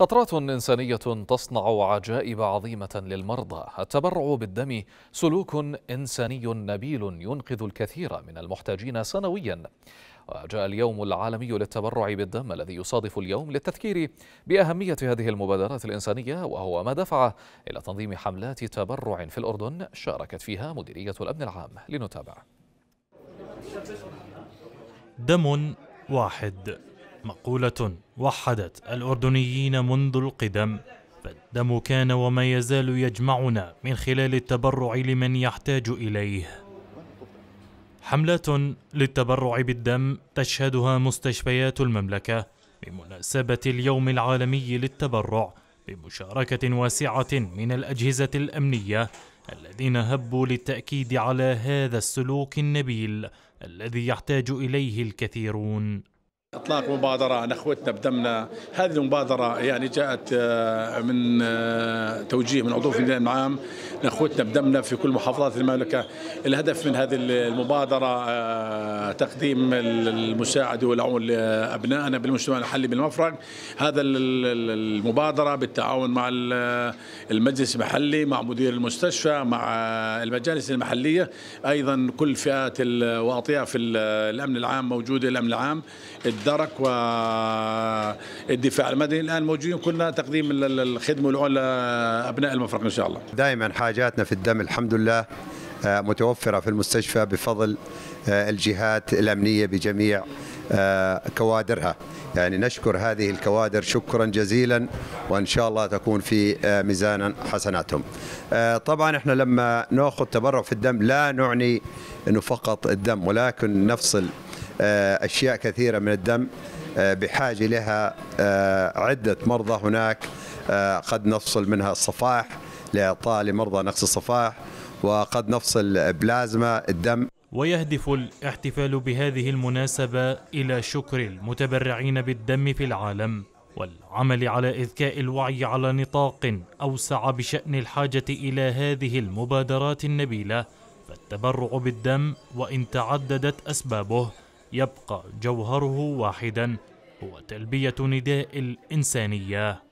قطرات إنسانية تصنع عجائب عظيمة للمرضى التبرع بالدم سلوك إنساني نبيل ينقذ الكثير من المحتاجين سنويا وجاء اليوم العالمي للتبرع بالدم الذي يصادف اليوم للتذكير بأهمية هذه المبادرات الإنسانية وهو ما دفع إلى تنظيم حملات تبرع في الأردن شاركت فيها مديرية الأمن العام لنتابع دم واحد مقولة وحدت الأردنيين منذ القدم فالدم كان وما يزال يجمعنا من خلال التبرع لمن يحتاج إليه حملات للتبرع بالدم تشهدها مستشفيات المملكة بمناسبة اليوم العالمي للتبرع بمشاركة واسعة من الأجهزة الأمنية الذين هبوا للتأكيد على هذا السلوك النبيل الذي يحتاج إليه الكثيرون اطلاق مبادره نخوتنا بدمنا هذه المبادره يعني جاءت آه، من آه، توجيه من عضو في اللجان العام نخوتنا بدمنا في كل محافظات المملكه الهدف من هذه المبادره آه، تقديم المساعده والعون لابنائنا بالمجتمع المحلي بالمفرق هذا المبادره بالتعاون مع المجلس المحلي مع مدير المستشفى مع المجالس المحليه ايضا كل فئات واطياف الامن العام موجوده الامن العام الدرك والدفاع المدني الان موجودين كلنا تقديم الخدمه والعون لابناء المفرق ان شاء الله. دائما حاجاتنا في الدم الحمد لله آه، متوفره في المستشفى بفضل آه، الجهات الامنيه بجميع آه، كوادرها يعني نشكر هذه الكوادر شكرا جزيلا وان شاء الله تكون في ميزان حسناتهم. طبعا احنا لما ناخذ تبرع في الدم لا نعني انه فقط الدم ولكن نفصل آه، أشياء كثيرة من الدم آه، بحاجة لها آه، عدة مرضى هناك قد نفصل منها الصفائح لإعطاء لمرضى نقص الصفائح وقد نفصل بلازما الدم ويهدف الاحتفال بهذه المناسبة إلى شكر المتبرعين بالدم في العالم والعمل على إذكاء الوعي على نطاق أوسع بشأن الحاجة إلى هذه المبادرات النبيلة فالتبرع بالدم وإن تعددت أسبابه يبقى جوهره واحدا هو تلبية نداء الإنسانية